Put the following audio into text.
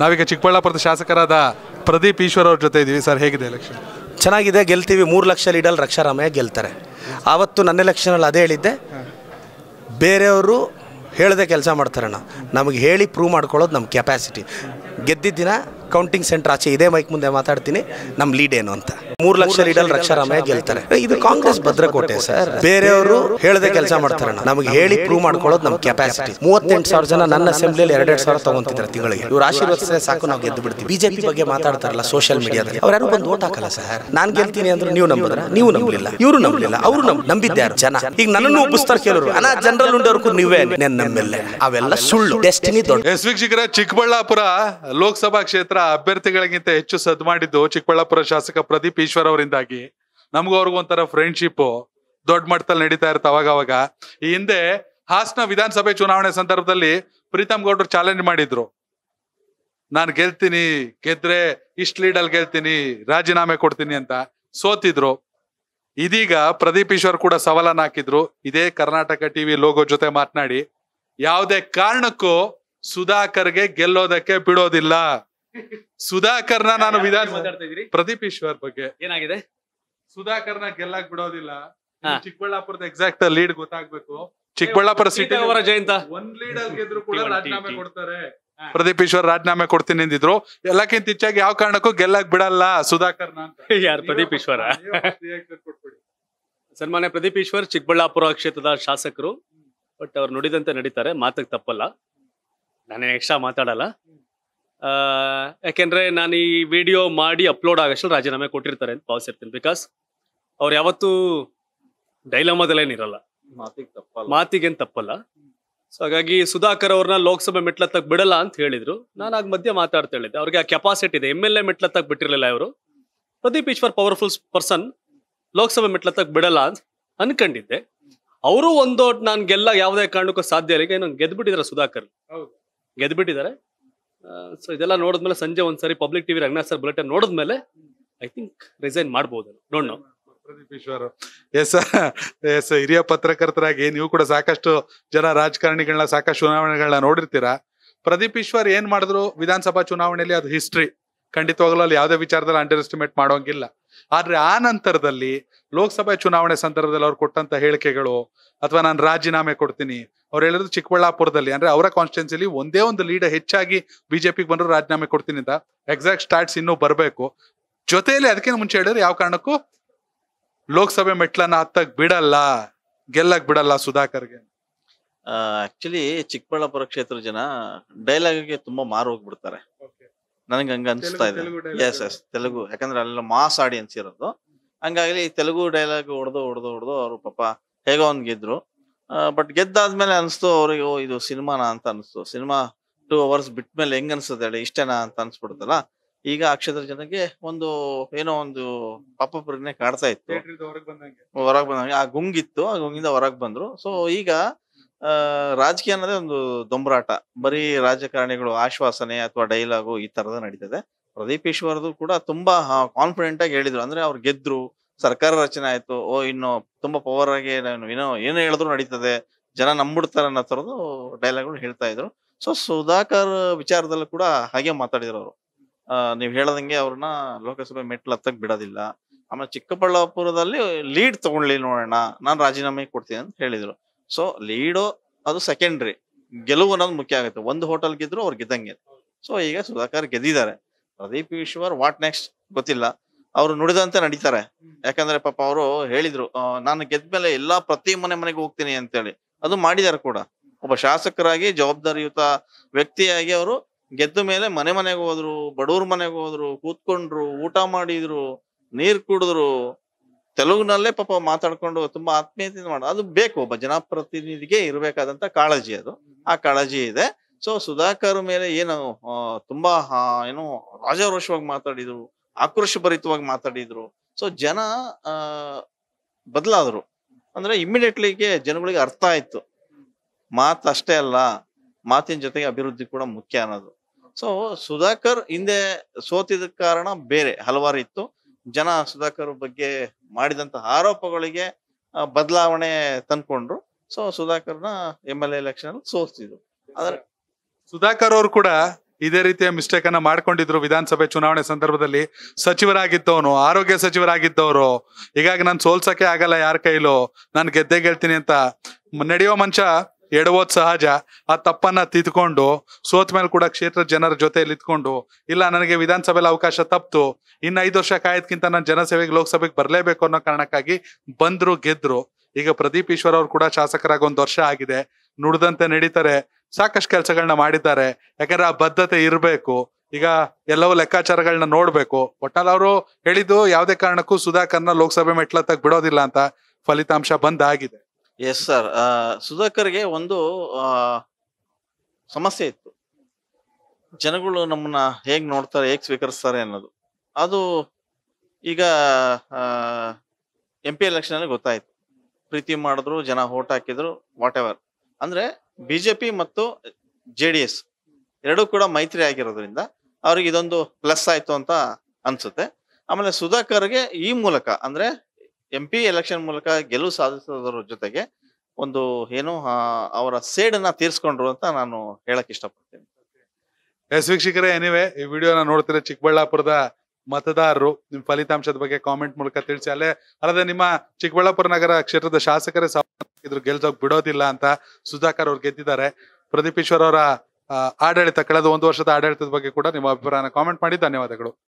ನಾವೀಗ ಚಿಕ್ಕಬಳ್ಳಾಪುರದ ಶಾಸಕರಾದ ಪ್ರದೀಪ್ ಈಶ್ವರ್ ಅವ್ರ ಜೊತೆ ಇದ್ದೀವಿ ಸರ್ ಹೇಗಿದೆ ಎಲೆಕ್ಷನ್ ಚೆನ್ನಾಗಿದೆ ಗೆಲ್ತೀವಿ ಮೂರು ಲಕ್ಷ ಲೀಡಲ್ಲಿ ರಕ್ಷಾರಾಮಯ್ಯ ಗೆಲ್ತಾರೆ ಆವತ್ತು ನನ್ನ ಎಲೆಕ್ಷನಲ್ಲಿ ಅದೇ ಹೇಳಿದ್ದೆ ಬೇರೆಯವರು ಹೇಳದೆ ಕೆಲಸ ಮಾಡ್ತಾರಣ್ಣ ನಮಗೆ ಹೇಳಿ ಪ್ರೂವ್ ಮಾಡ್ಕೊಳ್ಳೋದು ನಮ್ಮ ಕೆಪ್ಯಾಸಿಟಿ ಗೆದ್ದಿದ್ದಿನ ಕೌಂಟಿಂಗ್ ಸೆಂಟರ್ ಆಚೆ ಇದೇ ಮೈಕ್ ಮುಂದೆ ಮಾತಾಡ್ತೀನಿ ನಮ್ಮ ಲೀಡ್ ಏನು ಅಂತ ಮೂರ್ ಲಕ್ಷ ಲೀಡಲ್ ರಕ್ಷಾರಾಮಯ್ಯ ಗೆಲ್ತಾರೆ ಇದು ಕಾಂಗ್ರೆಸ್ ಭದ್ರಕೋಟೆ ಸರ್ ಬೇರೆಯವರು ಹೇಳದೆ ಕೆಲಸ ಮಾಡ್ತಾರೆ ನಮ್ಗೆ ಹೇಳಿ ಪ್ರೂವ್ ಮಾಡ್ಕೊಳ್ಳೋದು ನಮ್ ಕೆಪಾಸಿಟಿ ಮೂವತ್ತೆಂಟು ಸಾವಿರ ಜನ ನನ್ನ ಅಸೆಂಬ್ಲಿಯಲ್ಲಿ ಎರಡೆರಡು ಸಾವಿರ ತಗೊಂತಿದ್ರೆ ತಿಂಗಳಿಗೆ ಇವ್ರು ಆಶೀರ್ವಾದ ಸಾಕು ನಾವು ಗೆದ್ದು ಬಿಡ್ತೀವಿ ಬಿಜೆಪಿ ಬಗ್ಗೆ ಮಾತಾಡ್ತಾರಲ್ಲ ಸೋಷಿಯಲ್ ಮೀಡಿಯಾದಲ್ಲಿ ಅವ್ರು ಯಾರು ಬಂದು ಓಟ್ ಹಾಕಲ್ಲ ಸರ್ ನಾನ್ ಗೆಲ್ತೀನಿ ಅಂದ್ರೆ ನೀವು ನಂಬಿದ್ರ ನೀವು ನಂಬಲಿಲ್ಲ ಇವರು ನಂಬಲಿಲ್ಲ ಅವರು ನಂಬಿದ್ದಾರ ಜನ ಈಗ ನನ್ನನ್ನು ಒಪ್ಪಿಸ್ತಾರೆ ಕೇಳೋರು ಅನಾ ಜನರಲ್ ಉಂಡವ್ರಿಗೂ ನೀವೇ ನೆನ್ ನಮ್ಮೆಲ್ಲ ಅವೆಲ್ಲ ಸುಳ್ಳು ಡೆಸ್ಟಿನಿ ದೊಡ್ಡ ವೀಕ್ಷಕರ ಚಿಕ್ಕಬಳ್ಳಾಪುರ ಲೋಕಸಭಾ ಕ್ಷೇತ್ರ ಅಭ್ಯರ್ಥಿಗಳಿಗಿಂತ ಹೆಚ್ಚು ಸದ್ ಮಾಡಿದ್ದು ಚಿಕ್ಕಬಳ್ಳಾಪುರ ಶಾಸಕ ಪ್ರದೀಪ್ ಈಶ್ವರ್ ಅವರಿಂದಾಗಿ ನಮಗೂ ಅವ್ರಿಗೂ ಒಂಥರ ಫ್ರೆಂಡ್ಶಿಪ್ ದೊಡ್ಡ ಮಟ್ಟದಲ್ಲಿ ನಡೀತಾ ಇರುತ್ತೆ ಅವಾಗ ಅವಾಗ ಈ ಹಿಂದೆ ಹಾಸನ ವಿಧಾನಸಭೆ ಚುನಾವಣೆ ಸಂದರ್ಭದಲ್ಲಿ ಪ್ರೀತಮ್ ಗೌಡ್ರು ಚಾಲೆಂಜ್ ಮಾಡಿದ್ರು ನಾನು ಗೆಲ್ತೀನಿ ಗೆದ್ರೆ ಇಷ್ಟು ಲೀಡಲ್ಲಿ ಗೆಲ್ತೀನಿ ರಾಜೀನಾಮೆ ಕೊಡ್ತೀನಿ ಅಂತ ಸೋತಿದ್ರು ಇದೀಗ ಪ್ರದೀಪ್ ಈಶ್ವರ್ ಕೂಡ ಸವಾಲನ್ನು ಹಾಕಿದ್ರು ಇದೇ ಕರ್ನಾಟಕ ಟಿವಿ ಲೋಗೋ ಜೊತೆ ಮಾತನಾಡಿ ಯಾವುದೇ ಕಾರಣಕ್ಕೂ ಸುಧಾಕರ್ಗೆ ಗೆಲ್ಲೋದಕ್ಕೆ ಬಿಡೋದಿಲ್ಲ ಸುಧಾಕರ್ನ ನಾನು ವಿಧಾನ ಪ್ರದೀಪ್ ಈಶ್ವರ್ ಬಗ್ಗೆ ಏನಾಗಿದೆ ಸುಧಾಕರ್ನ ಗೆಲ್ಲಾಕ್ ಬಿಡೋದಿಲ್ಲ ಚಿಕ್ಕಬಳ್ಳಾಪುರದ ಎಕ್ಸಾಕ್ಟ್ ಲೀಡ್ ಗೊತ್ತಾಗ್ಬೇಕು ಚಿಕ್ಕಬಳ್ಳಾಪುರ ಸಿಟಿ ಅವರ ಜಯಂತ ಒಂದ್ ಲೀಡ್ ಅಲ್ಲಿ ಕೂಡ ರಾಜೀನಾಮೆ ಕೊಡ್ತಾರೆ ಪ್ರದೀಪ್ ಈಶ್ವರ್ ರಾಜೀನಾಮೆ ಕೊಡ್ತೀನಿ ಎಂದಿದ್ರು ಎಲ್ಲಕ್ಕಿಂತ ಹೆಚ್ಚಾಗಿ ಯಾವ ಕಾರಣಕ್ಕೂ ಗೆಲ್ಲಕ್ ಬಿಡಲ್ಲ ಸುಧಾಕರ್ನ ಅಂತ ಯಾರು ಪ್ರದೀಪ್ ಈಶ್ವರ ಸನ್ಮಾನ್ಯ ಪ್ರದೀಪ್ ಈಶ್ವರ್ ಚಿಕ್ಕಬಳ್ಳಾಪುರ ಕ್ಷೇತ್ರದ ಶಾಸಕರು ಬಟ್ ಅವ್ರು ನುಡಿದಂತೆ ನಡೀತಾರೆ ಮಾತಕ್ಕೆ ತಪ್ಪಲ್ಲ ನಾನು ಎಕ್ಸ್ಟ್ರಾ ಮಾತಾಡಲ್ಲ ಯಾಕೆಂದ್ರೆ ನಾನು ಈ ವಿಡಿಯೋ ಮಾಡಿ ಅಪ್ಲೋಡ್ ಆಗಷ್ಟು ರಾಜೀನಾಮೆ ಕೊಟ್ಟಿರ್ತಾರೆ ಅಂತ ಭಾವಿಸಿರ್ತೀನಿ ಬಿಕಾಸ್ ಅವ್ರು ಯಾವತ್ತೂ ಡೈಲಾಮದಲ್ಲೇನಿರಲ್ಲ ಮಾತಿಗೇನು ತಪ್ಪಲ್ಲ ಸೊ ಹಾಗಾಗಿ ಸುಧಾಕರ್ ಅವ್ರನ್ನ ಲೋಕಸಭೆ ಮೆಟ್ಲತ್ತಕ್ಕೆ ಬಿಡಲ್ಲ ಅಂತ ಹೇಳಿದ್ರು ನಾನು ಆಗ ಮಧ್ಯೆ ಮಾತಾಡ್ತಾ ಹೇಳಿದ್ದೆ ಅವ್ರಿಗೆ ಆ ಕೆಪಾಸಿಟಿ ಇದೆ ಎಮ್ ಎಲ್ ಎ ಮೆಟ್ಲತ್ತಕ್ಕೆ ಬಿಟ್ಟಿರಲಿಲ್ಲ ಇವರು ಪ್ರದೀಪ್ ಈಶ್ವರ್ ಪವರ್ಫುಲ್ ಪರ್ಸನ್ ಲೋಕಸಭೆ ಮೆಟ್ಲತ್ತಕ್ಕೆ ಬಿಡಲ್ಲ ಅಂತ ಅನ್ಕೊಂಡಿದ್ದೆ ಅವರು ಒಂದೊಟ್ಟು ನಾನು ಗೆಲ್ಲ ಯಾವುದೇ ಕಾರಣಕ್ಕೂ ಸಾಧ್ಯ ಇಲ್ಲ ಏನೋ ಗೆದ್ಬಿಟ್ಟಿದಾರೆ ಸುಧಾಕರ್ ಗೆದ್ಬಿಟ್ಟಿದ್ದಾರೆ ಸೊ ಇದೆಲ್ಲ ನೋಡಿದ್ಮೇಲೆ ಸಂಜೆ ಒಂದ್ಸರಿ public TV Ranganath sir bulletin ನೋಡಿದ್ಮೇಲೆ ಐ ಥಿಂಕ್ ರಿಸೈನ್ ಮಾಡ್ಬೋದು ನೋಡ್ ನಾವು ಪ್ರದೀಪ್ ಈಶ್ವರ್ ಎಸ್ ಎಸ್ ಹಿರಿಯ ಪತ್ರಕರ್ತರಾಗಿ ನೀವು ಕೂಡ ಸಾಕಷ್ಟು ಜನ ರಾಜಕಾರಣಿಗಳನ್ನ ಸಾಕಷ್ಟು ಚುನಾವಣೆಗಳನ್ನ ನೋಡಿರ್ತೀರಾ ಪ್ರದೀಪ್ ಈಶ್ವರ್ ಏನ್ ಮಾಡಿದ್ರು ವಿಧಾನಸಭಾ ಚುನಾವಣೆಯಲ್ಲಿ ಅದು ಹಿಸ್ಟ್ರಿ ಖಂಡಿತವಾಗ್ಲೂ ಅಲ್ಲಿ ಯಾವುದೇ ವಿಚಾರದಲ್ಲಿ ಅಂಡರ್ ಎಸ್ಟಿಮೇಟ್ ಮಾಡೋಂಗಿಲ್ಲ ಆದ್ರೆ ಆ ನಂತರದಲ್ಲಿ ಲೋಕಸಭೆ ಚುನಾವಣೆ ಸಂದರ್ಭದಲ್ಲಿ ಅವ್ರು ಕೊಟ್ಟಂತ ಹೇಳಿಕೆಗಳು ಅಥವಾ ನಾನು ರಾಜೀನಾಮೆ ಕೊಡ್ತೀನಿ ಅವ್ರು ಹೇಳಿದ್ರು ಚಿಕ್ಕಬಳ್ಳಾಪುರದಲ್ಲಿ ಅಂದ್ರೆ ಅವರ ಕಾನ್ಸ್ಟಿಟ್ಯೂನ್ಸಿಲಿ ಒಂದೇ ಒಂದು ಲೀಡರ್ ಹೆಚ್ಚಾಗಿ ಬಿಜೆಪಿಗೆ ಬಂದ್ರು ರಾಜೀನಾಮೆ ಕೊಡ್ತೀನಿ ಅಂತ ಎಕ್ಸಾಕ್ಟ್ ಸ್ಟಾರ್ಟ್ಸ್ ಇನ್ನೂ ಬರಬೇಕು ಜೊತೆಯಲ್ಲಿ ಅದಕ್ಕಿಂತ ಮುಂಚೆ ಹೇಳಿದ್ರೆ ಯಾವ ಕಾರಣಕ್ಕೂ ಲೋಕಸಭೆ ಮೆಟ್ಲನ್ನ ಹತ್ತಕ್ ಬಿಡಲ್ಲ ಗೆಲ್ಲಕ್ ಬಿಡಲ್ಲ ಸುಧಾಕರ್ಗೆ ಆಕ್ಚುಲಿ ಚಿಕ್ಕಬಳ್ಳಾಪುರ ಕ್ಷೇತ್ರ ಜನ ಗೆ ತುಂಬಾ ಮಾರು ಹೋಗ್ಬಿಡ್ತಾರೆ ನನಗೆ ಹಂಗ ಅನಿಸ್ತಾ ಇದೆ ಎಸ್ ಎಸ್ ತೆಲುಗು ಯಾಕಂದ್ರೆ ಅಲ್ಲೆಲ್ಲ ಮಾಸ್ ಆಡಿಯನ್ಸ್ ಇರೋದು ಹಂಗಾಗಿ ತೆಲುಗು ಡೈಲಾಗ್ ಹೊಡೆದು ಹೊಡೆದು ಹೊಡೆದು ಅವರು ಪಾಪ ಹೇಗೋ ಒಂದ್ ಗೆದ್ರು ಬಟ್ ಗೆದ್ದಾದ್ಮೇಲೆ ಅನಿಸ್ತು ಅವ್ರಿಗೆ ಇದು ಸಿನಿಮಾನ ಅಂತ ಅನಿಸ್ತು ಸಿನಿಮಾ ಟೂ ಅವರ್ಸ್ ಬಿಟ್ಮೇಲೆ ಹೆಂಗ್ ಅನ್ಸುತ್ತೆ ಹೇಳಿ ಇಷ್ಟೇನಾ ಅಂತ ಅನ್ಸ್ಬಿಡುತ್ತಲ್ಲ ಈಗ ಅಕ್ಷತ್ರ ಜನಕ್ಕೆ ಒಂದು ಏನೋ ಒಂದು ಪಾಪ ಪ್ರಜ್ಞೆ ಕಾಡ್ತಾ ಇತ್ತು ಹೊರಗ್ ಬಂದಂಗೆ ಆ ಗುಂಗಿತ್ತು ಆ ಗುಂಗಿಂದ ಹೊರಗ್ ಬಂದ್ರು ಸೊ ಈಗ ರಾಜಕೀಯ ಅನ್ನೋದೇ ಒಂದು ದೊಂಬರಾಟ ಬರೀ ರಾಜಕಾರಣಿಗಳು ಆಶ್ವಾಸನೆ ಅಥವಾ ಡೈಲಾಗು ಈ ತರದ ನಡೀತದೆ ಪ್ರದೀಪ್ ಈಶ್ವರದು ಕೂಡ ತುಂಬಾ ಕಾನ್ಫಿಡೆಂಟ್ ಆಗಿ ಹೇಳಿದ್ರು ಅಂದ್ರೆ ಅವ್ರು ಗೆದ್ರು ಸರ್ಕಾರ ರಚನೆ ಆಯ್ತು ಓ ಇನ್ನು ತುಂಬಾ ಪವರ್ ಆಗಿ ಏನೋ ಏನೋ ಹೇಳಿದ್ರು ನಡೀತದೆ ಜನ ನಂಬಿಡ್ತಾರೆ ಅನ್ನೋ ತರದ್ದು ಡೈಲಾಗ್ಗಳು ಹೇಳ್ತಾ ಇದ್ರು ಸೊ ಸುಧಾಕರ್ ವಿಚಾರದಲ್ಲೂ ಕೂಡ ಹಾಗೆ ಮಾತಾಡಿದ್ರು ಅವರು ನೀವು ಹೇಳದಂಗೆ ಅವ್ರನ್ನ ಲೋಕಸಭೆ ಮೆಟ್ಲು ಹತ್ತಕ್ ಬಿಡೋದಿಲ್ಲ ಆಮೇಲೆ ಚಿಕ್ಕಬಳ್ಳಾಪುರದಲ್ಲಿ ಲೀಡ್ ತಗೊಂಡ್ಲಿ ನೋಡೋಣ ನಾನು ರಾಜೀನಾಮೆ ಕೊಡ್ತೀನಿ ಅಂತ ಹೇಳಿದ್ರು ಸೊ ಲೀಡೋ ಅದು ಸೆಕೆಂಡ್ರಿ ಗೆಲುವು ಅನ್ನೋದು ಮುಖ್ಯ ಆಗುತ್ತೆ ಒಂದು ಹೋಟೆಲ್ ಗೆದ್ರು ಅವ್ರು ಗೆದ್ದಂಗೆ ಸೊ ಈಗ ಸುಧಾಕರ್ ಗೆದ್ದಿದ್ದಾರೆ ಪ್ರದೀಪ್ ಈಶ್ವರ್ ವಾಟ್ ನೆಕ್ಸ್ಟ್ ಗೊತ್ತಿಲ್ಲ ಅವ್ರು ನುಡಿದಂತೆ ನಡೀತಾರೆ ಯಾಕಂದ್ರೆ ಪಾಪ ಅವರು ಹೇಳಿದ್ರು ನಾನು ಗೆದ್ಮೇಲೆ ಎಲ್ಲಾ ಪ್ರತಿ ಮನೆ ಮನೆಗೆ ಹೋಗ್ತೀನಿ ಅಂತೇಳಿ ಅದು ಮಾಡಿದ್ದಾರೆ ಕೂಡ ಒಬ್ಬ ಶಾಸಕರಾಗಿ ಜವಾಬ್ದಾರಿಯುತ ವ್ಯಕ್ತಿಯಾಗಿ ಅವರು ಗೆದ್ದ ಮೇಲೆ ಮನೆ ಮನೆಗೆ ಹೋದ್ರು ಬಡವ್ರ ಮನೆಗೆ ಹೋದ್ರು ಕೂತ್ಕೊಂಡ್ರು ಊಟ ಮಾಡಿದ್ರು ನೀರ್ ಕುಡಿದ್ರು ತೆಲುಗುನಲ್ಲೇ ಪಾಪ ಮಾತಾಡ್ಕೊಂಡು ತುಂಬಾ ಆತ್ಮೀಯತೆಯಿಂದ ಮಾಡ ಅದು ಬೇಕು ಒಬ್ಬ ಜನಪ್ರತಿನಿಧಿಗೆ ಇರಬೇಕಾದಂತ ಕಾಳಜಿ ಅದು ಆ ಕಾಳಜಿ ಇದೆ ಸೊ ಸುಧಾಕರ್ ಮೇಲೆ ಏನು ತುಂಬಾ ಏನು ರಾಜಾರೋಷವಾಗಿ ಮಾತಾಡಿದ್ರು ಆಕ್ರೋಶ ಭರಿತವಾಗಿ ಮಾತಾಡಿದ್ರು ಸೊ ಜನ ಆ ಬದಲಾದ್ರು ಅಂದ್ರೆ ಇಮ್ಮಿಡಿಯೇಟ್ಲಿಗೆ ಜನಗಳಿಗೆ ಅರ್ಥ ಆಯ್ತು ಅಷ್ಟೇ ಅಲ್ಲ ಮಾತಿನ ಜೊತೆಗೆ ಅಭಿವೃದ್ಧಿ ಕೂಡ ಮುಖ್ಯ ಅನ್ನೋದು ಸೊ ಸುಧಾಕರ್ ಹಿಂದೆ ಸೋತಿದ ಕಾರಣ ಬೇರೆ ಹಲವಾರು ಇತ್ತು ಜನ ಸುಧಾಕರ್ ಬಗ್ಗೆ ಮಾಡಿದಂತ ಆರೋಪಗಳಿಗೆ ಬದಲಾವಣೆ ತಂದ್ಕೊಂಡ್ರು ಸೊ ಸುಧಾಕರ್ನ ಎಂ ಎಲ್ ಎಲೆಕ್ಷನ್ ಸೋತಿದ್ರು ಆದ್ರೆ ಸುಧಾಕರ್ ಅವರು ಕೂಡ ಇದೇ ರೀತಿಯ ಮಿಸ್ಟೇಕ್ ಅನ್ನ ಮಾಡ್ಕೊಂಡಿದ್ರು ವಿಧಾನಸಭೆ ಚುನಾವಣೆ ಸಂದರ್ಭದಲ್ಲಿ ಸಚಿವರಾಗಿದ್ದವನು ಆರೋಗ್ಯ ಸಚಿವರಾಗಿದ್ದವರು ಹೀಗಾಗಿ ನಾನು ಸೋಲ್ಸಕ್ಕೆ ಆಗಲ್ಲ ಯಾರ ಕೈಲೂ ನಾನು ಗೆದ್ದೆ ಗೆಲ್ತೀನಿ ಅಂತ ನಡೆಯೋ ಮಂಚ ಎಡವೋದ್ ಸಹಜ ಆ ತಪ್ಪನ್ನ ತಿದ್ಕೊಂಡು ಸೋತ್ ಮೇಲೆ ಕೂಡ ಕ್ಷೇತ್ರ ಜನರ ಜೊತೆಯಲ್ಲಿ ಇದ್ಕೊಂಡು ಇಲ್ಲ ನನಗೆ ವಿಧಾನಸಭೆಯಲ್ಲಿ ಅವಕಾಶ ತಪ್ಪು ಇನ್ನು ಐದು ವರ್ಷ ಕಾಯೋದ್ಕಿಂತ ನಾನು ಜನಸೇವೆಗೆ ಲೋಕಸಭೆಗೆ ಬರಲೇಬೇಕು ಅನ್ನೋ ಕಾರಣಕ್ಕಾಗಿ ಬಂದ್ರು ಗೆದ್ರು ಈಗ ಪ್ರದೀಪ್ ಈಶ್ವರ್ ಅವ್ರು ಕೂಡ ಶಾಸಕರಾಗಿ ಒಂದು ವರ್ಷ ಆಗಿದೆ ನುಡಿದಂತೆ ನಡೀತಾರೆ ಸಾಕಷ್ಟು ಕೆಲಸಗಳನ್ನ ಮಾಡಿದ್ದಾರೆ ಯಾಕಂದ್ರೆ ಆ ಬದ್ಧತೆ ಇರಬೇಕು ಈಗ ಎಲ್ಲವೂ ಲೆಕ್ಕಾಚಾರಗಳನ್ನ ನೋಡ್ಬೇಕು ಒಟ್ನಲ್ಲಿ ಅವರು ಹೇಳಿದ್ದು ಯಾವುದೇ ಕಾರಣಕ್ಕೂ ಸುಧಾಕರ್ನ ಲೋಕಸಭೆ ಮೆಟ್ಲತ್ತಾಗ ಬಿಡೋದಿಲ್ಲ ಅಂತ ಫಲಿತಾಂಶ ಬಂದಾಗಿದೆ ಎಸ್ ಸರ್ ಸುಧಾಕರ್ಗೆ ಒಂದು ಸಮಸ್ಯೆ ಇತ್ತು ಜನಗಳು ನಮ್ಮನ್ನ ಹೇಗ್ ನೋಡ್ತಾರೆ ಹೇಗ್ ಸ್ವೀಕರಿಸ್ತಾರೆ ಅನ್ನೋದು ಅದು ಈಗ ಎಂ ಪಿ ಎಲೆಕ್ಷನ್ ಅಲ್ಲಿ ಗೊತ್ತಾಯ್ತು ಪ್ರೀತಿ ಮಾಡಿದ್ರು ಜನ ಓಟ್ ಹಾಕಿದ್ರು ವಾಟ್ ಎವರ್ ಅಂದ್ರೆ ಬಿಜೆಪಿ ಮತ್ತು ಜೆ ಡಿ ಎಸ್ ಎರಡೂ ಕೂಡ ಮೈತ್ರಿ ಆಗಿರೋದ್ರಿಂದ ಅವ್ರಿಗೆ ಇದೊಂದು ಪ್ಲಸ್ ಆಯ್ತು ಅಂತ ಅನ್ಸುತ್ತೆ ಆಮೇಲೆ ಸುಧಾಕರ್ಗೆ ಈ ಮೂಲಕ ಅಂದ್ರೆ ಎಂ ಪಿ ಎಲೆಕ್ಷನ್ ಮೂಲಕ ಗೆಲುವು ಸಾಧಿಸೋದ್ರ ಜೊತೆಗೆ ಒಂದು ಏನು ಅವರ ಸೇಡನ್ನ ತೀರ್ಸ್ಕೊಂಡ್ರು ಅಂತ ನಾನು ಹೇಳಕ್ ಇಷ್ಟಪಡ್ತೀನಿ ಎಸ್ ವೀಕ್ಷಕರೇ ಎನಿವೆ ಈ ವಿಡಿಯೋನ ನೋಡ್ತೀರ ಚಿಕ್ಕಬಳ್ಳಾಪುರದ ಮತದಾರರು ನಿಮ್ ಫಲಿತಾಂಶದ ಬಗ್ಗೆ ಕಾಮೆಂಟ್ ಮೂಲಕ ತಿಳಿಸಿ ಅಲ್ಲೇ ಅಲ್ಲದೆ ನಿಮ್ಮ ಚಿಕ್ಕಬಳ್ಳಾಪುರ ನಗರ ಕ್ಷೇತ್ರದ ಶಾಸಕರೇ ಇದ್ರು ಗೆಲ್ಸೋಕ್ ಬಿಡೋದಿಲ್ಲ ಅಂತ ಸುಧಾಕರ್ ಅವ್ರು ಗೆದ್ದಿದ್ದಾರೆ ಪ್ರದೀಪ್ ಈಶ್ವರ್ ಅವರ ಆಡಳಿತ ಕಳೆದ ಒಂದು ವರ್ಷದ ಆಡಳಿತದ ಬಗ್ಗೆ ಕೂಡ ನಿಮ್ಮ ಅಭಿಪ್ರಾಯನ ಕಾಮೆಂಟ್ ಮಾಡಿ ಧನ್ಯವಾದಗಳು